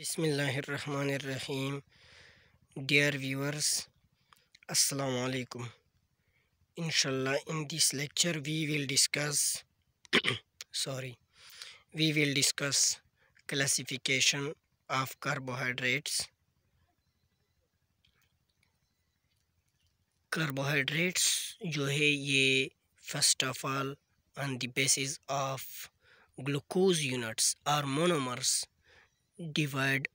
बिसमीम dear viewers असलकम इनशा in this lecture we will discuss sorry we will discuss classification of carbohydrates carbohydrates जो है ये first of all on the basis of glucose units और monomers divide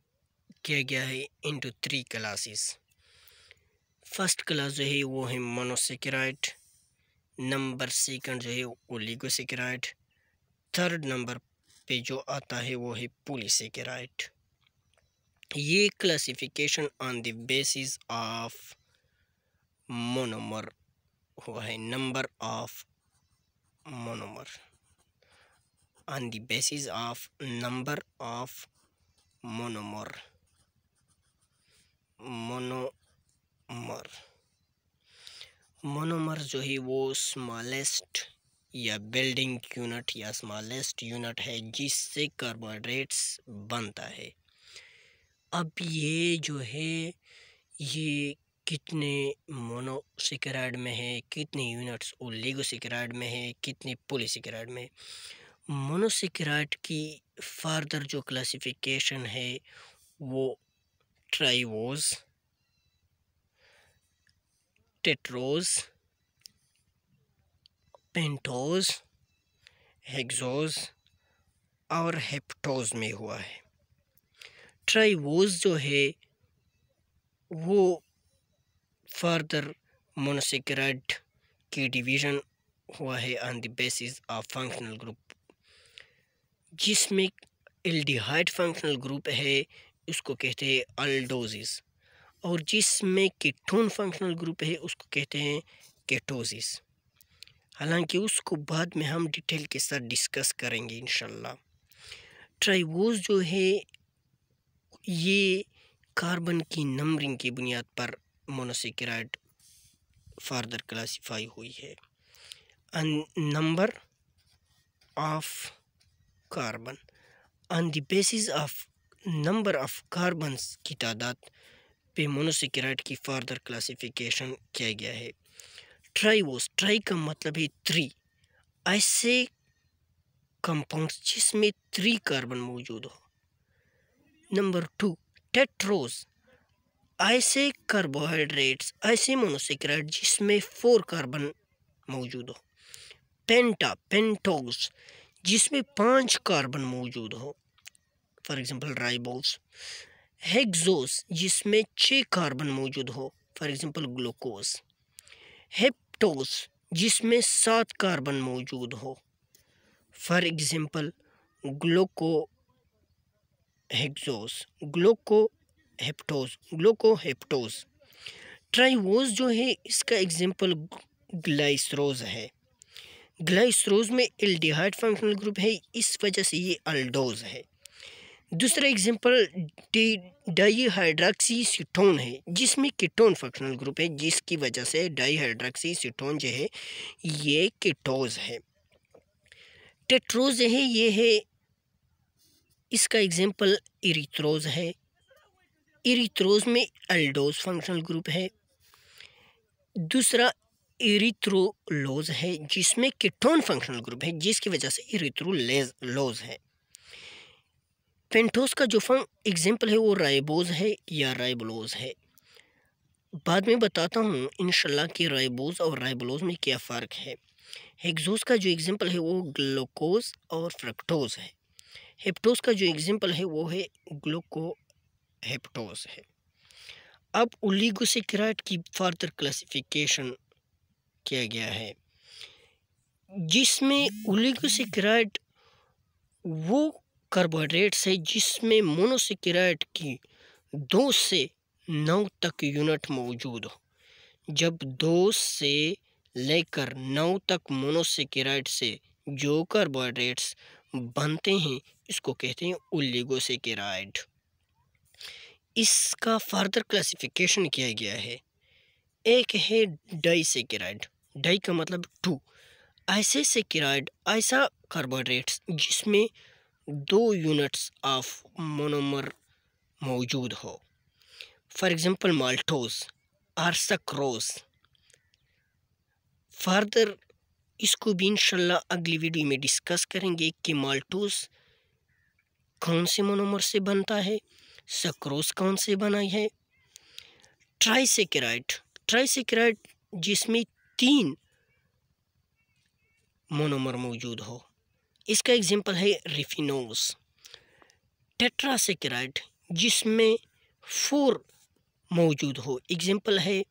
किया गया है into three classes first class जो है वो है मोनोसेक्राइट नंबर सेकंड जो है ओलिगोसेक्राइट थर्ड नंबर पे जो आता है वो है पोलीसेकेराइट ये classification on the basis of monomer हुआ है number of monomer on the basis of number of monomer monomer monomer जो है वो स्मॉलेस्ट या बिल्डिंग यूनिट या स्मॉलेस्ट यूनिट है जिससे कार्बोहाइड्रेट्स बनता है अब ये जो है ये कितने मोनोसिक्राइड में है कितने यूनिट्स ओलिगोसिक्राइड में है कितने पोलिसिक्राइड में है मोनोसिक्राइट की फर्दर जो क्लासिफिकेशन है वो ट्राइवोज टेट्रोज पेंटोज हेग्जोज और हेप्टोज में हुआ है ट्राइवोज जो है वो फर्दर मोनोसिक्राइट की डिवीज़न हुआ है on the basis of functional group जिसमें एल्डिहाइड फंक्शनल ग्रुप है उसको कहते हैं अल्डोजिस और जिसमें कीटोन फंक्शनल ग्रुप है उसको कहते हैं केटोजिस हालांकि उसको बाद में हम डिटेल के साथ डिस्कस करेंगे इन ट्राइवोज जो है ये कार्बन की नंबरिंग की बुनियाद पर मोनोसिक्राइड फारदर क्लासीफाई हुई है number of carbon on the basis of number of carbons की तादाद पे मोनोसिक्राइट की फर्दर क्लासिफिकेशन किया गया है ट्राई ट्राई का मतलब है थ्री ऐसे कंपाउंड जिसमें थ्री कार्बन मौजूद हो नंबर टू टेट्रोज ऐसे कार्बोहाइड्रेट्स ऐसे मोनोसिक्राइट जिसमें फोर कार्बन मौजूद हो पेंटा पेंटोज जिसमें पांच कार्बन मौजूद हो फॉर एग्जांपल राइबोस हेक्सोस जिसमें छः कार्बन मौजूद हो फॉर एग्जांपल ग्लूकोस हेप्टोस जिसमें सात कार्बन मौजूद हो for example gluco hexose gluco heptose gluco heptose triose जो है इसका एग्जांपल ग्लाइसरोज है ग्लाइसरोज में एल्डिहाइड फंक्शनल ग्रुप है इस वजह से ये अल्डोज है दूसरा एग्जांपल डाईहाइड्राक्सी सीटोन है जिसमें कीटोन फंक्शनल ग्रुप है जिसकी वजह से डाईहाइड्राक्सी सीटोन जो है ये कीटोज है टेट्रोज है ये है इसका एग्जांपल इरिथ्रोज है इरिथ्रोज में अल्डोज फंक्शनल ग्रुप है दूसरा इरिथ्रोलोज है जिसमें किटोन फंक्शनल ग्रुप है जिसकी वजह से इरिथ्रोलेज लोज है पेंटोस का जो फं एग्जाम्पल है वो राइबोज है या राइबलोज है बाद में बताता हूँ इनशाला कि राइबोज और राइबलोज में क्या फ़र्क है हेक्सोज का जो एग्ज़ाम्पल है वो ग्लूकोज और फ्रक्टोज है हेप्टोज का जो एग्ज़ाम्पल है वो है ग्लूको हेप्टोज है अब उलीगोसिक्राइट की फर्दर क्लासिफिकेशन किया गया है जिसमें ओलिगोसिक्राइट वो कार्बोहाइड्रेट्स है जिसमें मोनोसिक्राइट की दो से नौ तक यूनिट मौजूद हो जब दो से लेकर नौ तक मोनोसिक्राइट से जो कार्बोहाइड्रेट्स बनते हैं इसको कहते हैं ओलिगोसिक्राइड इसका फर्दर क्लासिफिकेशन किया गया है एक है डाइसेक्राइड डाई का मतलब टू ऐसे सेक्राइड ऐसा कार्बोहाइड्रेट्स जिसमें दो यूनिट्स ऑफ मोनोमर मौजूद हो for example maltose or sucrose further इसको भी इंशाल्लाह अगली वीडियो में डिस्कस करेंगे कि माल्टोज कौन से मोनोमर से बनता है सक्रोज कौन से बनाई है ट्राई ट्राई सेक्राइड जिसमें तीन मोनोमर मौजूद हो इसका एग्जांपल है रिफिनोस टेट्रासेक्राइड जिसमें फोर मौजूद हो एग्जांपल है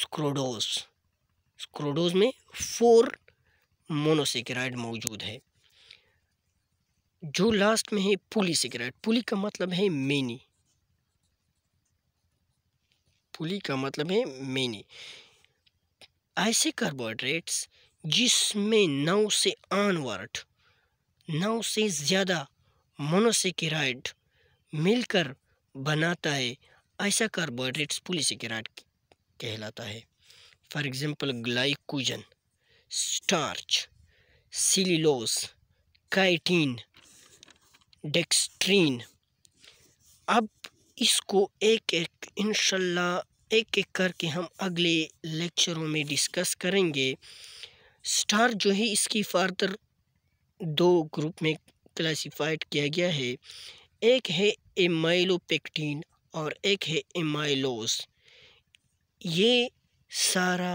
स्क्रोडोस स्क्रोडोज में फोर मोनोसेकेराइड मौजूद है जो लास्ट में है पुली सेकेराइड पुली का मतलब है मेनी पुली का मतलब है मेनी ऐसे कार्बोहाइड्रेट्स जिसमें नौ से आनवर्ट नौ से ज़्यादा मोनोसेकेराइड मिलकर बनाता है ऐसा कार्बोहाइड्रेट्स पुलिसकेराइड कहलाता है for example glycogen starch cellulose chitin dextrin अब इसको एक एक इनशाला एक एक करके हम अगले लेक्चरों में डिस्कस करेंगे स्टार जो है इसकी फार्दर दो ग्रुप में क्लासिफाइड किया गया है एक है एमाइलोपेक्टीन और एक है एमाइलोस ये सारा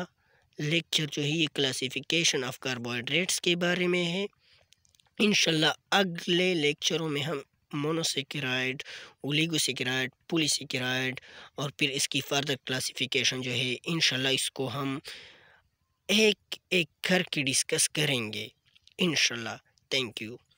लेक्चर जो है ये क्लासिफिकेशन ऑफ कार्बोहाइड्रेट्स के बारे में है इन अगले लेक्चरों में हम मोनोसेकेराइड ओलीगोसेकेराइड पुलिसेकेराइड और फिर इसकी फर्दर क्लासिफिकेशन जो है इन इसको हम एक एक करके डिस्कस करेंगे इनशाला थैंक यू